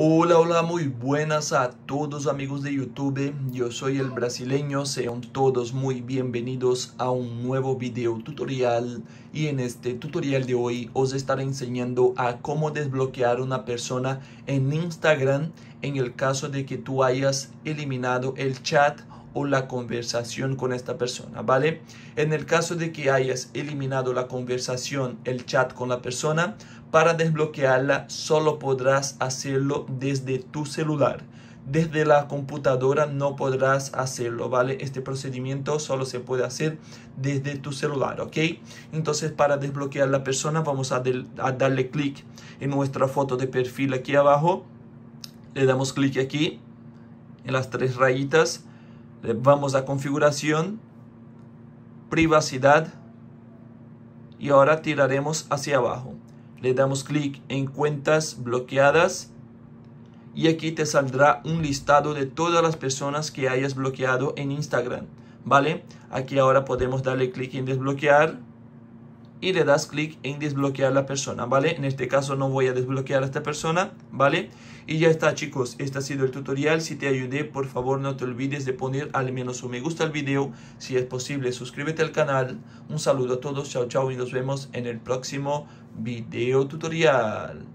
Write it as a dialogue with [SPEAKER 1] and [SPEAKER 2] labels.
[SPEAKER 1] Hola, hola, muy buenas a todos amigos de YouTube, yo soy el brasileño, sean todos muy bienvenidos a un nuevo video tutorial y en este tutorial de hoy os estaré enseñando a cómo desbloquear una persona en Instagram en el caso de que tú hayas eliminado el chat o la conversación con esta persona, ¿vale? En el caso de que hayas eliminado la conversación, el chat con la persona, para desbloquearla solo podrás hacerlo desde tu celular. Desde la computadora no podrás hacerlo, ¿vale? Este procedimiento solo se puede hacer desde tu celular, ¿ok? Entonces para desbloquear la persona vamos a, darle clic en nuestra foto de perfil aquí abajo. Le damos clic aquí en las tres rayitas eh, vamos a configuración, privacidad y ahora tiraremos hacia abajo. Le damos clic en cuentas bloqueadas y aquí te saldrá un listado de todas las personas que hayas bloqueado en Instagram. ¿Vale? Aquí ahora podemos darle clic en desbloquear y le das clic en desbloquear la persona, ¿vale? En este caso no voy a desbloquear a esta persona, ¿vale? Y ya está chicos, este ha sido el tutorial, si te ayudé por favor no te olvides de poner al menos un me gusta al video, si es posible suscríbete al canal, un saludo a todos, chao chao y nos vemos en el próximo video tutorial.